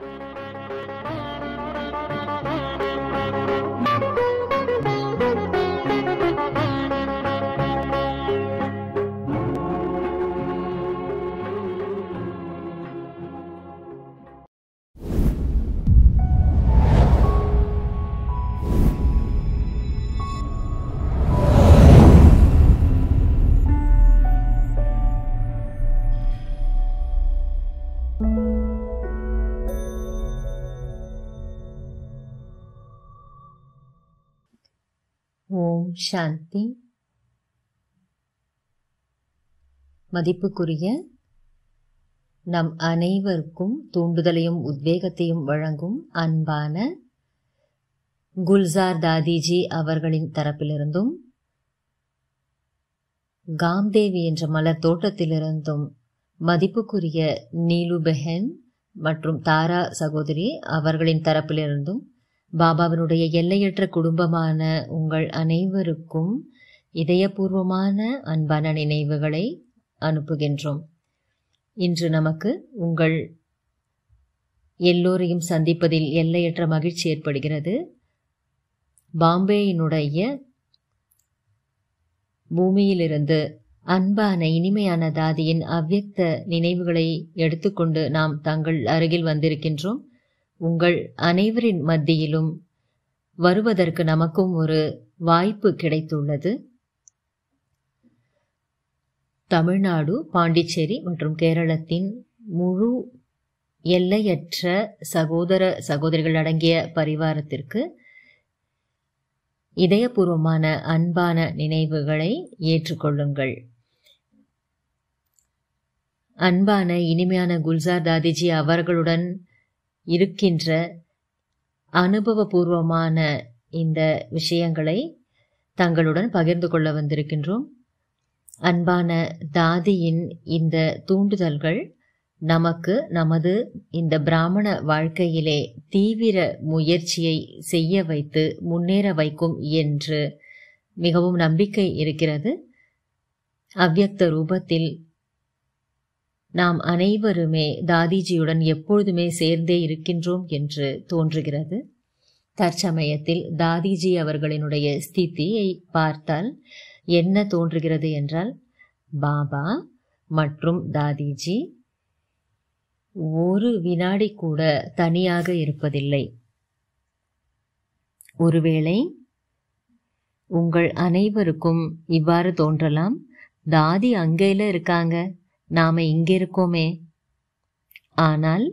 Thank you. சாந்தி மதிப்புக்குரிய நம் அனைவருக்கும் தூண்டுதலையும் உத்வேகத்தையும் வழங்கும் அன்பான குல்சார் தாதிஜி அவர்களின் தரப்பிலிருந்தும் காம்தேவி என்ற மலர் தோட்டத்திலிருந்தும் மதிப்புக்குரிய நீலு பெஹன் மற்றும் தாரா சகோதரி அவர்களின் தரப்பிலிருந்தும் பாபாவினுடைய எல்லையற்ற குடும்பமான உங்கள் அனைவருக்கும் இதயபூர்வமான அன்பான நினைவுகளை அனுப்புகின்றோம் இன்று நமக்கு உங்கள் எல்லோரையும் சந்திப்பதில் எல்லையற்ற மகிழ்ச்சி ஏற்படுகிறது பாம்பேயினுடைய பூமியிலிருந்து அன்பான இனிமையான தாதியின் அவ்வக்த நினைவுகளை எடுத்துக்கொண்டு நாம் தங்கள் அருகில் வந்திருக்கின்றோம் உங்கள் அனைவரின் மத்தியிலும் வருவதற்கு நமக்கும் ஒரு வாய்ப்பு கிடைத்துள்ளது தமிழ்நாடு பாண்டிச்சேரி மற்றும் கேரளத்தின் முழு எல்லையற்ற சகோதர சகோதரிகள் அடங்கிய பரிவாரத்திற்கு இதயபூர்வமான அன்பான நினைவுகளை ஏற்றுக்கொள்ளுங்கள் அன்பான இனிமையான குல்சார் தாதிஜி அவர்களுடன் இருக்கின்ற அனுபவபூர்வமான இந்த விஷயங்களை தங்களுடன் பகிர்ந்து கொள்ள வந்திருக்கின்றோம் அன்பான தாதியின் இந்த தூண்டுதல்கள் நமக்கு நமது இந்த பிராமண வாழ்க்கையிலே தீவிர முயற்சியை செய்ய வைத்து முன்னேற வைக்கும் என்று மிகவும் நம்பிக்கை இருக்கிறது அவ்வக்த ரூபத்தில் நாம் அனைவருமே தாதிஜியுடன் எப்பொழுதுமே சேர்ந்தே இருக்கின்றோம் என்று தோன்றுகிறது தற்சமயத்தில் தாதிஜி அவர்களினுடைய ஸ்திதியை பார்த்தால் என்ன தோன்றுகிறது என்றால் பாபா மற்றும் தாதிஜி ஒரு வினாடி கூட தனியாக இருப்பதில்லை ஒருவேளை உங்கள் அனைவருக்கும் இவ்வாறு தோன்றலாம் தாதி அங்கேயில இருக்காங்க நாம இங்கே இருக்கோமே ஆனால்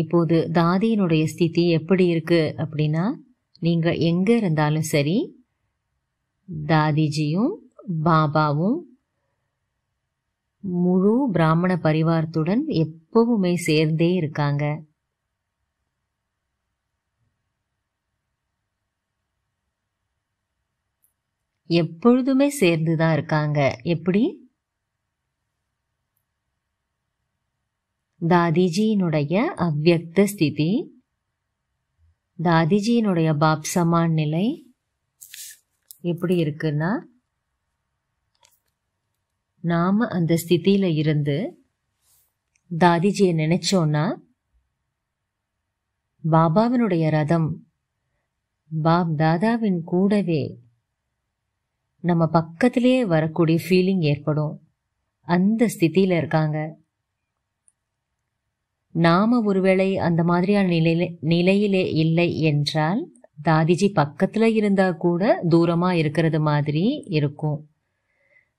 இப்போது தாதியினுடைய ஸ்திதி எப்படி இருக்கு அப்படின்னா நீங்கள் எங்கே இருந்தாலும் சரி தாதிஜியும் பாபாவும் முழு பிராமண பரிவாரத்துடன் எப்பவுமே சேர்ந்தே இருக்காங்க எப்பொழுதுமே சேர்ந்து தான் இருக்காங்க எப்படி தாதிஜியினுடைய அவ்வக்த ஸ்திதி தாதிஜியினுடைய பாப்சமான் நிலை எப்படி இருக்குன்னா நாம் அந்த ஸ்திதியில் இருந்து தாதிஜியை நினச்சோன்னா பாபாவினுடைய ரதம் பாப் தாதாவின் கூடவே நம்ம பக்கத்திலேயே வரக்கூடிய ஃபீலிங் ஏற்படும் அந்த ஸ்தித்தியில் இருக்காங்க நாம ஒருவேளை அந்த மாதிரியான நிலையில நிலையிலே இல்லை என்றால் தாதிஜி பக்கத்துல இருந்தா கூட தூரமா இருக்கிறது மாதிரி இருக்கும்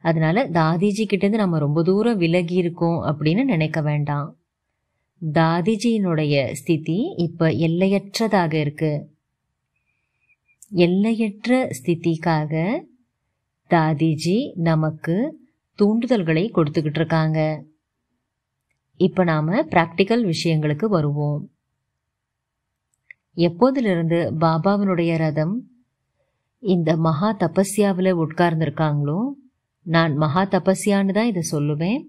அதனால தாதிஜி கிட்டேருந்து நம்ம ரொம்ப தூரம் விலகி இருக்கோம் அப்படின்னு நினைக்க வேண்டாம் தாதிஜியினுடைய ஸ்திதி இப்ப எல்லையற்றதாக இருக்கு எல்லையற்ற ஸ்திதிக்காக தாதிஜி நமக்கு தூண்டுதல்களை கொடுத்துக்கிட்டு இருக்காங்க இப்போ நாம் ப்ராக்டிக்கல் விஷயங்களுக்கு வருவோம் எப்போதிலிருந்து பாபாவினுடைய ரதம் இந்த மகா தபஸ்யாவில் உட்கார்ந்துருக்காங்களோ நான் மகா தபஸ்யான்னு தான் இதை சொல்லுவேன்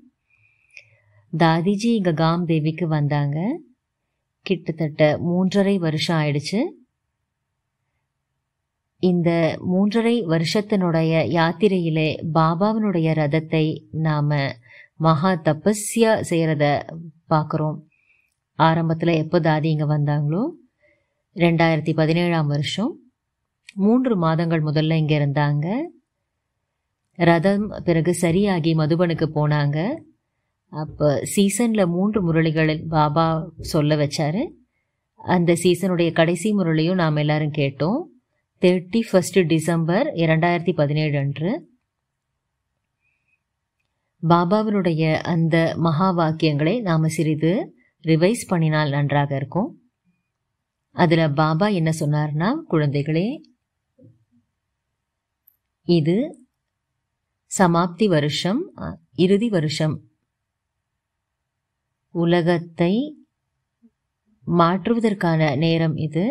தாதிஜி இங்கே காம் தேவிக்கு வந்தாங்க கிட்டத்தட்ட மூன்றரை வருஷம் ஆயிடுச்சு இந்த மூன்றரை வருஷத்தினுடைய யாத்திரையிலே பாபாவினுடைய ரதத்தை நாம மகா தபஸ்யா செய்கிறத பார்க்குறோம் ஆரம்பத்தில் எப்போ தாதி இங்கே வந்தாங்களோ ரெண்டாயிரத்தி பதினேழாம் வருஷம் மூன்று மாதங்கள் முதல்ல இங்கே இருந்தாங்க ரதம் பிறகு சரியாகி மதுபனுக்கு போனாங்க அப்போ சீசனில் மூன்று முரளிகளில் பாபா சொல்ல வச்சாரு அந்த சீசனுடைய கடைசி முரளியும் நாம் எல்லாரும் கேட்டோம் தேர்ட்டி ஃபஸ்ட் டிசம்பர் இரண்டாயிரத்தி பதினேழு அன்று பாபாவினுடைய அந்த மகா வாக்கியங்களை நாம் சிறிது ரிவைஸ் பண்ணினால் நன்றாக இருக்கும் அதில் பாபா என்ன சொன்னார்னா குழந்தைகளே இது சமாப்தி வருஷம் இறுதி வருஷம் உலகத்தை மாற்றுவதற்கான நேரம் இது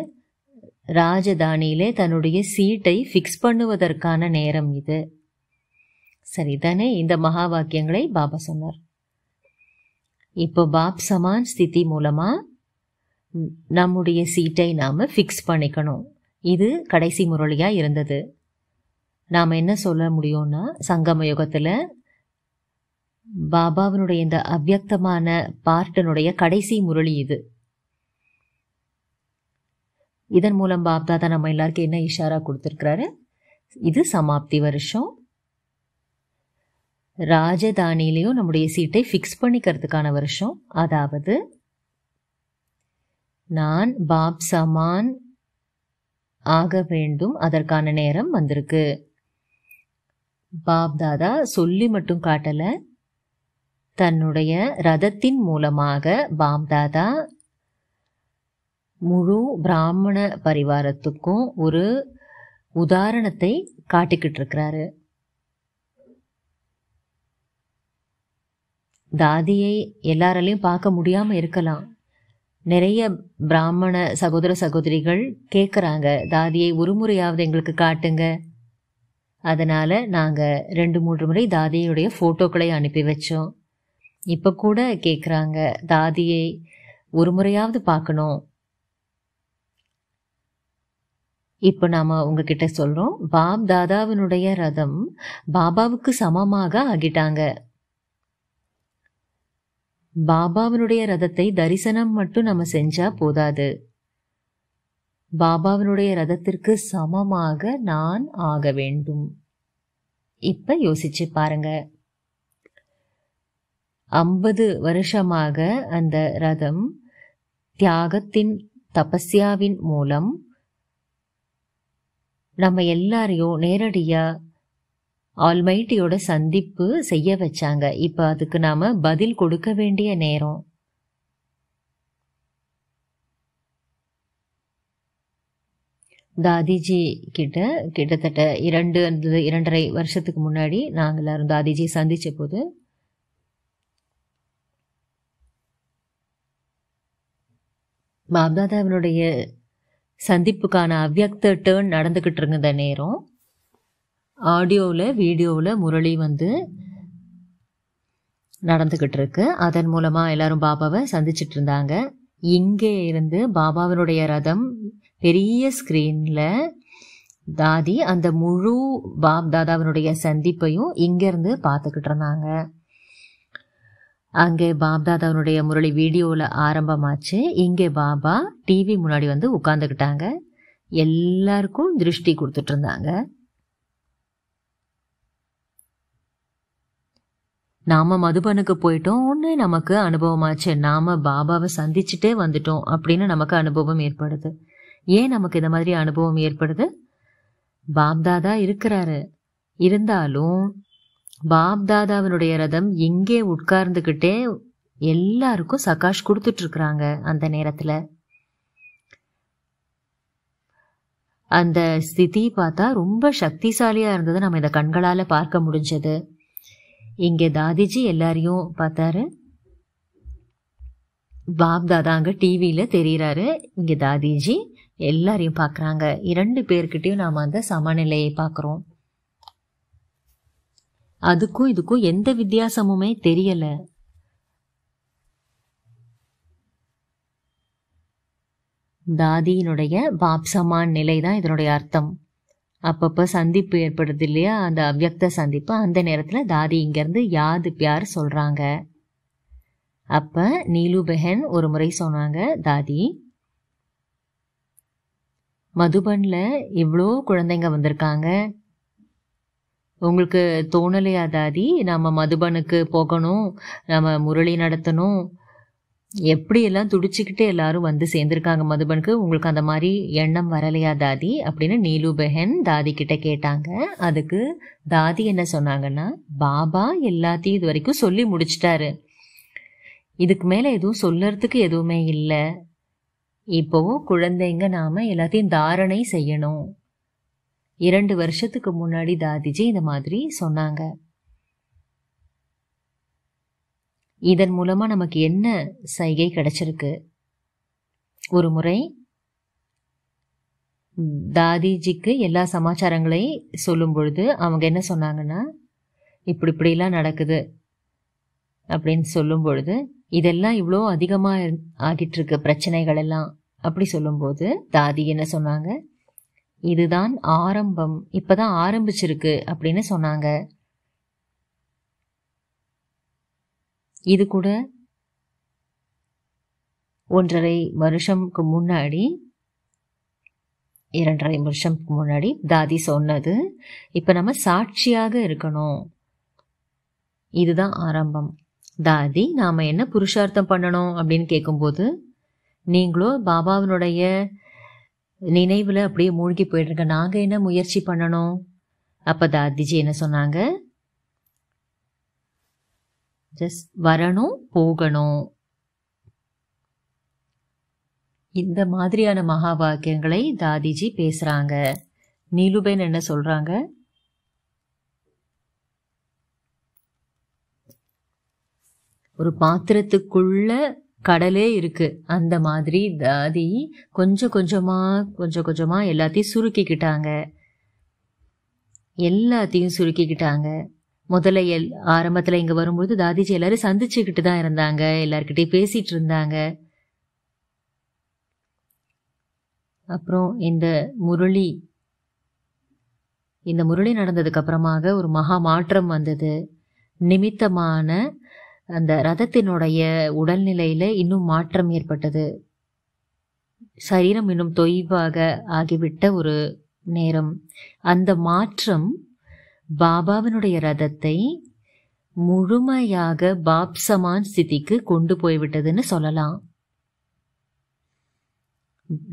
ராஜதானியிலே தன்னுடைய சீட்டை ஃபிக்ஸ் பண்ணுவதற்கான நேரம் இது சரிதானே இந்த மகா வாக்கியங்களை பாபா சொன்னார் இப்போ பாப் சமான் ஸ்திதி மூலமா நம்முடைய சீட்டை நாம ஃபிக்ஸ் பண்ணிக்கணும் இது கடைசி முரளியா இருந்தது நாம் என்ன சொல்ல முடியும்னா சங்கம யுகத்தில் பாபாவினுடைய இந்த அவ்வியக்தமான பார்ட்டனுடைய கடைசி முரளி இது இதன் மூலம் பாப்தாதா நம்ம எல்லாருக்கும் என்ன இஷாரா கொடுத்துருக்கிறாரு இது சமாப்தி வருஷம் ராஜதானியிலையும் நம்முடைய சீட்டை ஃபிக்ஸ் பண்ணிக்கிறதுக்கான வருஷம் அதாவது நான் பாப் சமான் ஆக வேண்டும் அதற்கான நேரம் வந்திருக்கு பாப் தாதா சொல்லி மட்டும் காட்டல தன்னுடைய ரதத்தின் மூலமாக பாப் தாதா முழு பிராமண பரிவாரத்துக்கும் ஒரு உதாரணத்தை காட்டிக்கிட்டு இருக்கிறாரு தாதியை எல்லாராலையும் பார்க்க முடியாமல் இருக்கலாம் நிறைய பிராமண சகோதர சகோதரிகள் கேட்குறாங்க தாதியை ஒரு முறையாவது எங்களுக்கு காட்டுங்க அதனால் நாங்கள் ரெண்டு மூன்று முறை தாதியுடைய ஃபோட்டோக்களை அனுப்பி வச்சோம் இப்போ கூட கேட்குறாங்க தாதியை ஒரு முறையாவது பார்க்கணும் இப்போ நாம உங்ககிட்ட சொல்கிறோம் பாப் தாதாவினுடைய ரதம் பாபாவுக்கு சமமாக ஆகிட்டாங்க பாபாவினுடைய ரதத்தை தரிசனம் மட்டும் நம்ம செஞ்சா போதாது பாபாவினுடைய ரதத்திற்கு சமமாக நான் ஆக வேண்டும் இப்ப யோசிச்சு பாருங்க ஐம்பது வருஷமாக அந்த ரதம் தியாகத்தின் தபஸ்யாவின் மூலம் நம்ம எல்லாரையும் நேரடியா ஆல்மைட்டியோட சந்திப்பு செய்ய வச்சாங்க இப்ப அதுக்கு நாம பதில் கொடுக்க வேண்டிய நேரம் தாதிஜி கிட்ட கிட்டத்தட்ட இரண்டு இரண்டரை வருஷத்துக்கு முன்னாடி நாங்கள் எல்லாரும் தாதிஜி சந்திச்ச போது பாப்தாதாவினுடைய சந்திப்புக்கான அவ்வக்த டேர்ன் நடந்துக்கிட்டு இருந்த நேரம் ஆடியோவில் வீடியோவில் முரளி வந்து நடந்துக்கிட்டு இருக்கு அதன் மூலமாக எல்லாரும் பாபாவை சந்திச்சிட்டு இருந்தாங்க இங்கே இருந்து பாபாவினுடைய ரதம் பெரிய ஸ்க்ரீனில் தாதி அந்த முழு பாப் தாதாவினுடைய சந்திப்பையும் இங்கேருந்து பார்த்துக்கிட்டு இருந்தாங்க அங்கே பாப்தாதாவனுடைய முரளி வீடியோவில் ஆரம்பமாச்சு இங்கே பாபா டிவி முன்னாடி வந்து உட்காந்துக்கிட்டாங்க எல்லாருக்கும் திருஷ்டி கொடுத்துட்டு இருந்தாங்க நாம மதுபனுக்கு போயிட்டோம் நமக்கு அனுபவமாச்சு நாம பாபாவை சந்திச்சுட்டே வந்துட்டோம் அப்படின்னு நமக்கு அனுபவம் ஏற்படுது ஏன் நமக்கு இந்த மாதிரி அனுபவம் ஏற்படுது பாப்தாதா இருக்கிறாரு இருந்தாலும் பாப்தாதாவினுடைய ரதம் எங்கே உட்கார்ந்துக்கிட்டே எல்லாருக்கும் சகாஷ் கொடுத்துட்டு இருக்கிறாங்க அந்த நேரத்தில் அந்த ஸ்திதி பார்த்தா ரொம்ப சக்திசாலியாக இருந்தது நம்ம இந்த கண்களால் பார்க்க முடிஞ்சது இங்கே தாதிஜி எல்லாரையும் பார்த்தாரு பாப் அங்க டிவியில டிவியில் இங்க இங்கே தாதிஜி எல்லாரையும் பார்க்குறாங்க இரண்டு பேர்கிட்டையும் நாம் அந்த சமநிலையை பார்க்குறோம் அதுக்கும் இதுக்கும் எந்த வித்தியாசமுமே தெரியல தாதியினுடைய பாப்சமான் நிலை தான் இதனுடைய அர்த்தம் அப்பப்போ சந்திப்பு ஏற்படுது இல்லையா அந்த அவ்வக்த சந்திப்பு அந்த நேரத்தில் தாதி இங்கேருந்து யாது பியார் சொல்கிறாங்க அப்போ நீலு பெஹன் ஒரு முறை சொன்னாங்க தாதி மதுபனில் இவ்வளோ குழந்தைங்க வந்திருக்காங்க உங்களுக்கு தோணலையா தாதி நம்ம மதுபனுக்கு போகணும் நம்ம முரளி நடத்தணும் எப்படியெல்லாம் துடிச்சுக்கிட்டு எல்லாரும் வந்து சேர்ந்துருக்காங்க மதுபனுக்கு உங்களுக்கு அந்த மாதிரி எண்ணம் வரலையா தாதி அப்படின்னு நீலு பெஹன் தாதி கிட்ட கேட்டாங்க அதுக்கு தாதி என்ன சொன்னாங்கன்னா பாபா எல்லாத்தையும் இது வரைக்கும் சொல்லி முடிச்சிட்டாரு இதுக்கு மேலே எதுவும் சொல்லறதுக்கு எதுவுமே இல்லை இப்போ குழந்தைங்க நாம எல்லாத்தையும் தாரணை செய்யணும் இரண்டு வருஷத்துக்கு முன்னாடி தாதிஜி இந்த மாதிரி சொன்னாங்க இதன் மூலமா நமக்கு என்ன சைகை கிடைச்சிருக்கு ஒரு முறை தாதிஜிக்கு எல்லா சமாச்சாரங்களையும் சொல்லும் பொழுது அவங்க என்ன சொன்னாங்கன்னா இப்படி இப்படிலாம் நடக்குது அப்படின்னு சொல்லும் பொழுது இதெல்லாம் இவ்வளோ அதிகமாக ஆகிட்டு இருக்கு பிரச்சனைகள் எல்லாம் அப்படி சொல்லும்போது தாதி என்ன சொன்னாங்க இதுதான் ஆரம்பம் இப்பதான் ஆரம்பிச்சிருக்கு அப்படின்னு சொன்னாங்க இது கூட ஒன்றரை வருஷம்க்கு முன்னாடி இரண்டரை வருஷம்க்கு முன்னாடி தாதி சொன்னது இப்போ நம்ம சாட்சியாக இருக்கணும் இதுதான் ஆரம்பம் தாதி நாம் என்ன புருஷார்த்தம் பண்ணணும் அப்படின்னு கேட்கும்போது நீங்களும் பாபாவினுடைய நினைவில் அப்படியே மூழ்கி போயிட்டுருங்க நாங்கள் என்ன முயற்சி பண்ணணும் அப்போ தாதிஜி என்ன சொன்னாங்க ஜஸ்ட் வரணும் போகணும் இந்த மாதிரியான மகா வாக்கியங்களை தாதிஜி பேசுகிறாங்க நீலுபேன் என்ன சொல்கிறாங்க ஒரு பாத்திரத்துக்குள்ள கடலே இருக்கு அந்த மாதிரி தாதி கொஞ்சம் கொஞ்சமா கொஞ்சம் கொஞ்சமா எல்லாத்தையும் சுருக்கிக்கிட்டாங்க எல்லாத்தையும் சுருக்கிக்கிட்டாங்க முதல்ல எல் ஆரம்பத்தில் இங்கே வரும்பொழுது தாதிஜி எல்லாரும் சந்திச்சுக்கிட்டு தான் இருந்தாங்க எல்லாருக்கிட்டையும் பேசிட்டு இருந்தாங்க அப்புறம் இந்த முரளி இந்த முரளி நடந்ததுக்கு அப்புறமாக ஒரு மகா மாற்றம் வந்தது நிமித்தமான அந்த ரதத்தினுடைய உடல்நிலையில இன்னும் மாற்றம் ஏற்பட்டது சரீரம் இன்னும் தொய்வாக ஆகிவிட்ட ஒரு நேரம் அந்த மாற்றம் பாபாவினுடைய ரதத்தை முழுமையாக பாப்சமான் ஸ்திதிக்கு கொண்டு போய்விட்டதுன்னு சொல்லலாம்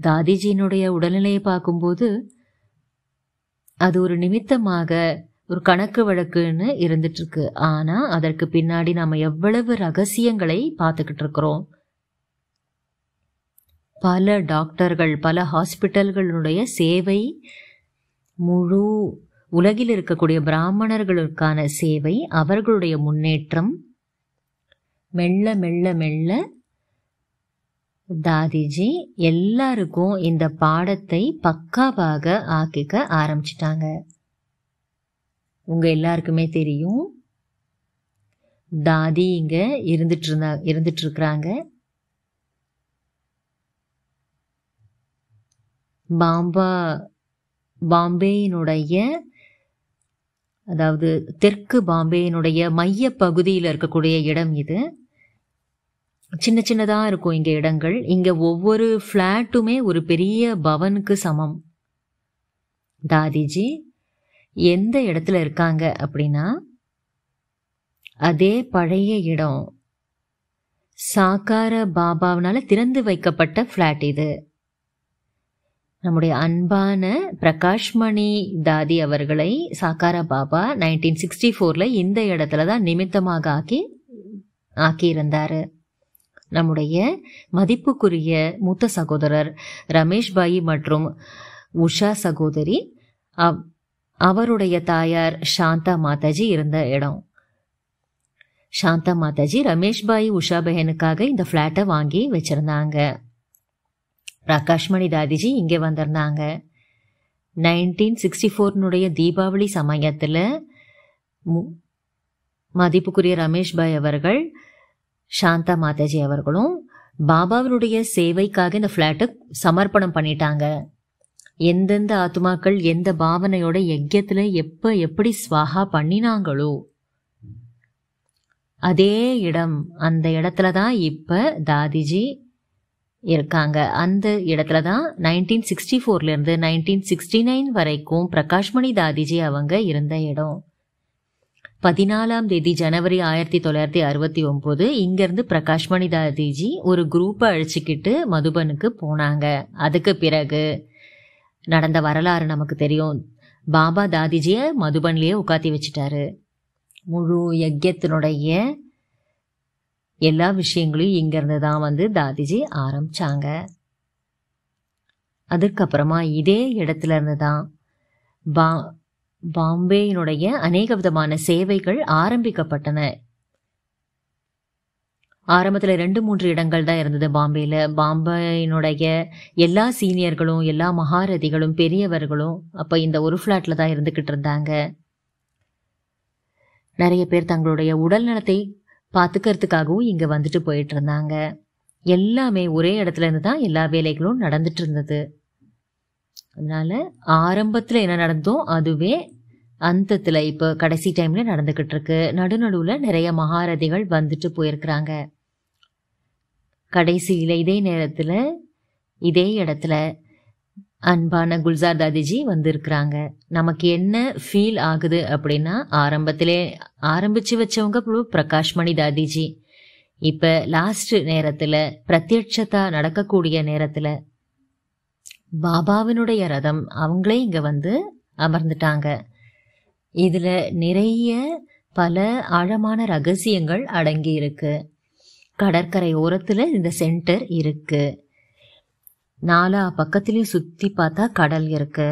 தாதிஜியினுடைய உடல்நிலையை பார்க்கும்போது அது ஒரு நிமித்தமாக ஒரு கணக்கு வழக்குன்னு இருந்துட்டு இருக்கு ஆனா அதற்கு பின்னாடி நாம எவ்வளவு ரகசியங்களை பார்த்துக்கிட்டு இருக்கிறோம் பல டாக்டர்கள் பல ஹாஸ்பிட்டல்களுடைய சேவை முழு உலகில் இருக்கக்கூடிய பிராமணர்களுக்கான சேவை அவர்களுடைய முன்னேற்றம் மெல்ல மெல்ல மெல்ல தாதிஜி எல்லாருக்கும் இந்த பாடத்தை பக்காவாக ஆக்கிக்க ஆரம்பிச்சிட்டாங்க உங்கள் எல்லாருக்குமே தெரியும் தாதி இங்கே இருந்துட்டு இருந்தா இருக்கிறாங்க பாம்பா பாம்பேயினுடைய அதாவது தெற்கு பாம்பேயினுடைய மைய பகுதியில் இருக்கக்கூடிய இடம் இது சின்ன சின்னதாக இருக்கும் இங்கே இடங்கள் இங்கே ஒவ்வொரு ஃப்ளாட்டுமே ஒரு பெரிய பவனுக்கு சமம் தாதிஜி எந்த இடத்துல இருக்காங்க அப்படின்னா அதே பழைய இடம் சாக்கார பாபாவினால திறந்து வைக்கப்பட்ட ஃப்ளாட் இது நம்முடைய அன்பான பிரகாஷ்மணி தாதி அவர்களை சாக்கார பாபா நைன்டீன் சிக்ஸ்டி ஃபோரில் இந்த இடத்துல தான் நிமித்தமாக ஆக்கி ஆக்கியிருந்தார் நம்முடைய மதிப்புக்குரிய மூத்த சகோதரர் ரமேஷ் பாயி மற்றும் உஷா சகோதரி அவருடைய தாயார் சாந்தா மாதாஜி இருந்த இடம் சாந்தா மாதாஜி ரமேஷ்பாய் உஷா பெஹனுக்காக இந்த ஃப்ளாட்டை வாங்கி வச்சிருந்தாங்க பிரகாஷ்மணி தாதிஜி இங்கே வந்திருந்தாங்க நைன்டீன் சிக்ஸ்டி ஃபோர்னுடைய தீபாவளி சமயத்தில் மதிப்புக்குரிய ரமேஷ்பாய் அவர்கள் சாந்தா மாதாஜி அவர்களும் பாபாவினுடைய சேவைக்காக இந்த ஃப்ளாட்டை சமர்ப்பணம் பண்ணிட்டாங்க எந்தெந்த ஆத்மாக்கள் எந்த பாவனையோட யஜ்யத்துல எப்போ எப்படி ஸ்வாகா பண்ணினாங்களோ அதே இடம் அந்த இடத்துல தான் இப்போ தாதிஜி இருக்காங்க அந்த இடத்துல தான் நைன்டீன் சிக்ஸ்டி ஃபோர்லேருந்து நைன்டீன் சிக்ஸ்டி நைன் வரைக்கும் பிரகாஷ்மணி தாதிஜி அவங்க இருந்த இடம் பதினாலாம் தேதி ஜனவரி ஆயிரத்தி தொள்ளாயிரத்தி அறுபத்தி ஒம்பது இங்கேருந்து பிரகாஷ்மணி தாதிஜி ஒரு குரூப்பை அழிச்சிக்கிட்டு மதுபனுக்கு போனாங்க அதுக்கு பிறகு நடந்த வரலாறு நமக்கு தெரியும் பாபா தாதிஜியை மதுபன்லேயே உட்காத்தி வச்சுட்டாரு முழு யஜத்தினுடைய எல்லா விஷயங்களையும் இங்கேருந்து தான் வந்து தாதிஜி ஆரம்பித்தாங்க அதுக்கப்புறமா இதே இடத்துல இருந்து தான் பா பாம்பேயினுடைய அநேக விதமான சேவைகள் ஆரம்பிக்கப்பட்டன ஆரம்பத்தில் ரெண்டு மூன்று இடங்கள் தான் இருந்தது பாம்பேயில் பாம்பேயினுடைய எல்லா சீனியர்களும் எல்லா மகாரதிகளும் பெரியவர்களும் அப்போ இந்த ஒரு ஃப்ளாட்டில் தான் இருந்துக்கிட்டு இருந்தாங்க நிறைய பேர் தங்களுடைய உடல் நலத்தை பார்த்துக்கிறதுக்காகவும் இங்கே வந்துட்டு போயிட்டு இருந்தாங்க எல்லாமே ஒரே இடத்துல இருந்து தான் எல்லா வேலைகளும் நடந்துட்டு இருந்தது அதனால ஆரம்பத்தில் என்ன நடந்தோ அதுவே அந்தத்தில் இப்போ கடைசி டைமில் நடந்துக்கிட்டு இருக்கு நடுநடுவில் நிறைய மகாரதிகள் வந்துட்டு போயிருக்கிறாங்க கடைசியில் இதே நேரத்தில் இதே இடத்துல அன்பான குல்சார் தாதிஜி வந்திருக்கிறாங்க நமக்கு என்ன ஃபீல் ஆகுது அப்படின்னா ஆரம்பத்திலே ஆரம்பிச்சு வச்சவங்க பிரகாஷ்மணி தாதிஜி இப்போ லாஸ்ட் நேரத்தில் பிரத்யட்சத்தா நடக்கக்கூடிய நேரத்தில் பாபாவினுடைய ரதம் அவங்களே இங்கே வந்து அமர்ந்துட்டாங்க இதில் நிறைய பல ஆழமான ரகசியங்கள் அடங்கி இருக்கு கடற்கரை ஓரத்தில் இந்த சென்டர் இருக்கு நாலா பக்கத்துலேயும் சுற்றி பார்த்தா கடல் இருக்கு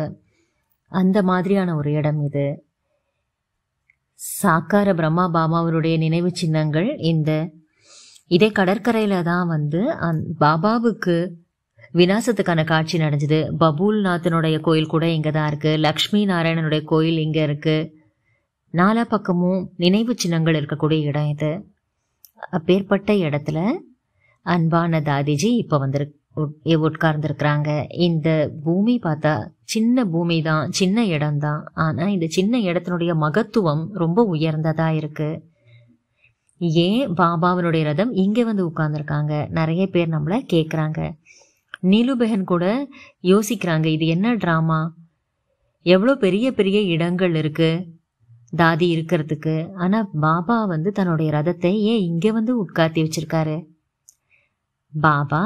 அந்த மாதிரியான ஒரு இடம் இது சாக்கார பிரம்மா பாபாவருடைய நினைவு சின்னங்கள் இந்த இதே கடற்கரையில் தான் வந்து அந் பாபாவுக்கு விநாசத்துக்கான காட்சி நடந்தது பபூல்நாத்தனுடைய கோயில் கூட இங்கே தான் இருக்குது லக்ஷ்மி நாராயணனுடைய கோயில் இங்கே இருக்குது நாலா பக்கமும் நினைவு சின்னங்கள் இருக்கக்கூடிய இடம் இது அப்பேற்பட்ட இடத்துல அன்பான தாதிஜி இப்போ வந்துரு உட்கார்ந்துருக்குறாங்க இந்த பூமி பார்த்தா சின்ன பூமி தான் சின்ன இடம் தான் ஆனால் இந்த சின்ன இடத்தினுடைய மகத்துவம் ரொம்ப உயர்ந்ததாக இருக்குது ஏன் பாபாவினுடைய ரதம் இங்கே வந்து உட்கார்ந்துருக்காங்க நிறைய பேர் நம்மளை கேட்குறாங்க நீலுபெகன் கூட யோசிக்கிறாங்க இது என்ன ட்ராமா எவ்வளோ பெரிய பெரிய இடங்கள் இருக்குது தாதி இருக்கிறதுக்கு ஆனா பாபா வந்து தன்னுடைய ரதத்தை ஏன் இங்க வந்து உட்காத்தி வச்சிருக்காரு பாபா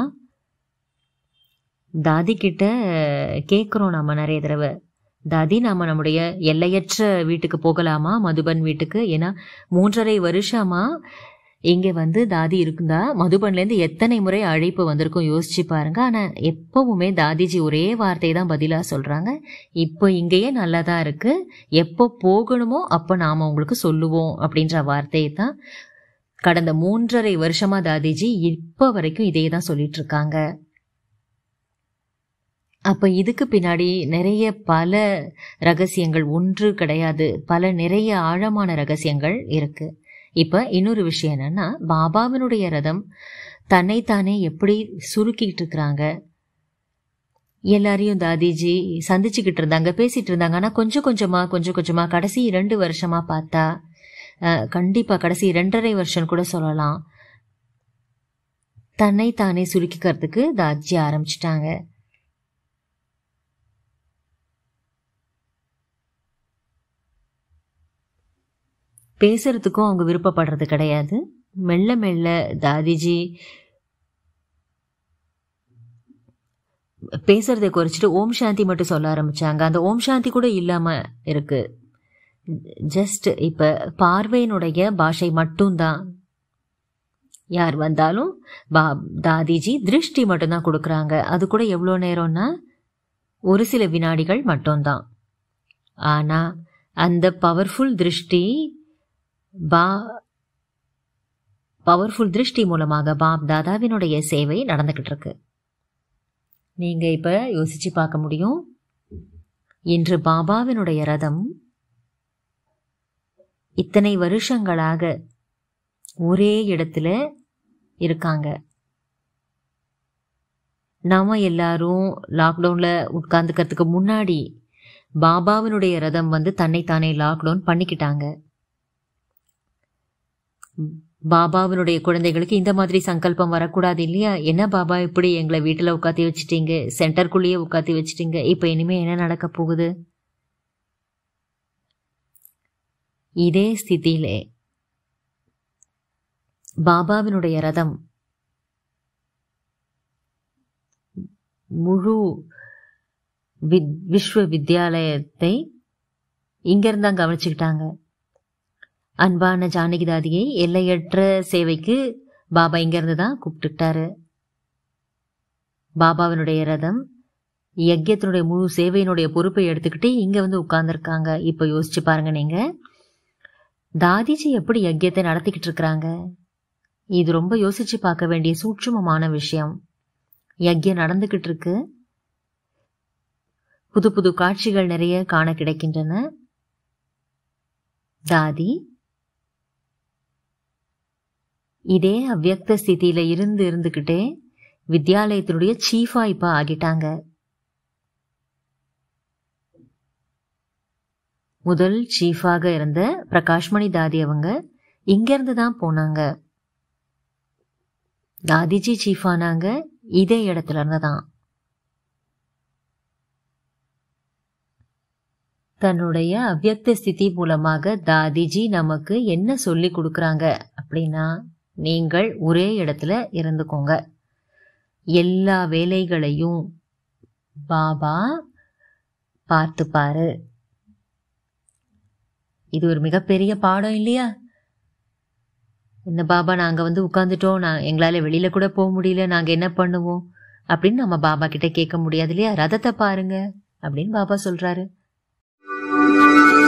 தாதி கிட்ட கேட்குறோம் நாம நிறைய தடவை தாதி நாம நம்முடைய எல்லையற்ற வீட்டுக்கு போகலாமா மதுபன் வீட்டுக்கு ஏன்னா மூன்றரை வருஷமா இங்க வந்து தாதி இருக்குந்தா மதுபன்லேருந்து எத்தனை முறை அழைப்பு வந்திருக்கும் யோசிச்சு பாருங்க ஆனா எப்பவுமே தாதிஜி ஒரே வார்த்தை தான் பதிலா சொல்றாங்க இப்போ இங்கேயே நல்லா தான் இருக்கு எப்போ போகணுமோ அப்போ நாம உங்களுக்கு சொல்லுவோம் அப்படின்ற வார்த்தையை தான் கடந்த மூன்றரை வருஷமா தாதிஜி இப்போ வரைக்கும் இதே தான் சொல்லிட்டு இருக்காங்க அப்போ இதுக்கு பின்னாடி நிறைய பல ரகசியங்கள் ஒன்று கிடையாது பல நிறைய ஆழமான ரகசியங்கள் இருக்குது இப்போ இன்னொரு விஷயம் என்னன்னா பாபாவினுடைய ரதம் தன்னைத்தானே எப்படி சுருக்கிட்டு இருக்கிறாங்க எல்லாரையும் தாதிஜி சந்திச்சுக்கிட்டு இருந்தாங்க பேசிட்டு இருந்தாங்க ஆனால் கொஞ்சம் கொஞ்சமாக கொஞ்சம் கொஞ்சமாக கடைசி ரெண்டு வருஷமாக பார்த்தா கண்டிப்பாக கடைசி ரெண்டரை வருஷம் கூட சொல்லலாம் தன்னைத்தானே சுருக்கிக்கிறதுக்கு தாஜி ஆரம்பிச்சிட்டாங்க பேசுகிறதுக்கும் அவங்க விருப்பப்படுறது கிடையாது மெல்ல மெல்ல தாதிஜி பேசுறதை குறைச்சிட்டு ஓம் சாந்தி மட்டும் சொல்ல ஆரம்பிச்சாங்க அந்த ஓம் சாந்தி கூட இல்லாமல் இருக்கு ஜஸ்ட் இப்போ பார்வையினுடைய பாஷை மட்டும்தான் யார் வந்தாலும் பா தாதிஜி திருஷ்டி மட்டும்தான் கொடுக்குறாங்க அது கூட எவ்வளோ நேரம்னா ஒரு சில வினாடிகள் மட்டும்தான் ஆனால் அந்த பவர்ஃபுல் திருஷ்டி பா பவர்ஃபுல் திருஷ்டி மூலமாக பாப் தாதாவினுடைய சேவை நடந்துக்கிட்டு இருக்கு நீங்கள் இப்போ யோசித்து பார்க்க முடியும் இன்று பாபாவினுடைய ரதம் இத்தனை வருஷங்களாக ஒரே இடத்துல இருக்காங்க நாம எல்லாரும் லாக்டவுனில் உட்காந்துக்கிறதுக்கு முன்னாடி பாபாவினுடைய ரதம் வந்து தன்னைத்தானே லாக்டவுன் பண்ணிக்கிட்டாங்க பாபாவினுடைய குழந்தைகளுக்கு இந்த மாதிரி சங்கல்பம் வரக்கூடாது இல்லையா என்ன பாபா இப்படி எங்களை வீட்டில் உட்காத்தி வச்சுட்டீங்க சென்டருக்குள்ளேயே உட்காத்தி வச்சுட்டீங்க இப்போ இனிமே என்ன நடக்க போகுது இதே ஸ்திதியிலே பாபாவினுடைய ரதம் முழு வித் விஸ்வ வித்யாலயத்தை இங்கிருந்தான் கவனிச்சுக்கிட்டாங்க அன்பான ஜானகிதாதியை எல்லையற்ற சேவைக்கு பாபா இங்கேருந்து தான் கூப்பிட்டுட்டாரு பாபாவினுடைய ரதம் யஜ்யத்தினுடைய முழு சேவையினுடைய பொறுப்பை எடுத்துக்கிட்டு இங்கே வந்து உட்கார்ந்துருக்காங்க இப்போ யோசிச்சு பாருங்க நீங்கள் தாதிஜி எப்படி யஜ்யத்தை நடத்திக்கிட்டு இருக்கிறாங்க இது ரொம்ப யோசிச்சு பார்க்க வேண்டிய சூட்சுமமான விஷயம் யஜ்யம் நடந்துக்கிட்டு இருக்கு புது புது காட்சிகள் நிறைய காண கிடைக்கின்றன தாதி இதே அவ்வக்த ஸ்தித்தியில இருந்து இருந்துகிட்டே வித்யாலயத்தினுடைய சீஃபா இப்ப ஆகிட்டாங்க முதல் சீஃபாக இருந்த பிரகாஷ்மணி தாதி அவங்க இங்க தான் போனாங்க தாதிஜி சீஃபானாங்க இதே இடத்துல இருந்துதான் தன்னுடைய அவ்வக்த ஸ்திதி மூலமாக தாதிஜி நமக்கு என்ன சொல்லி கொடுக்கறாங்க அப்படின்னா நீங்கள் ஒரே இடத்துல இருந்துக்கோங்க எல்லா வேலைகளையும் பாபா பார்த்துப்பாரு இது ஒரு மிகப்பெரிய பாடம் இல்லையா இந்த பாபா நாங்கள் வந்து உட்காந்துட்டோம் நான் எங்களால் வெளியில் கூட போக முடியல நாங்கள் என்ன பண்ணுவோம் அப்படின்னு நம்ம பாபா கிட்ட கேட்க முடியாது இல்லையா ரதத்தை பாருங்க அப்படின்னு பாபா சொல்றாரு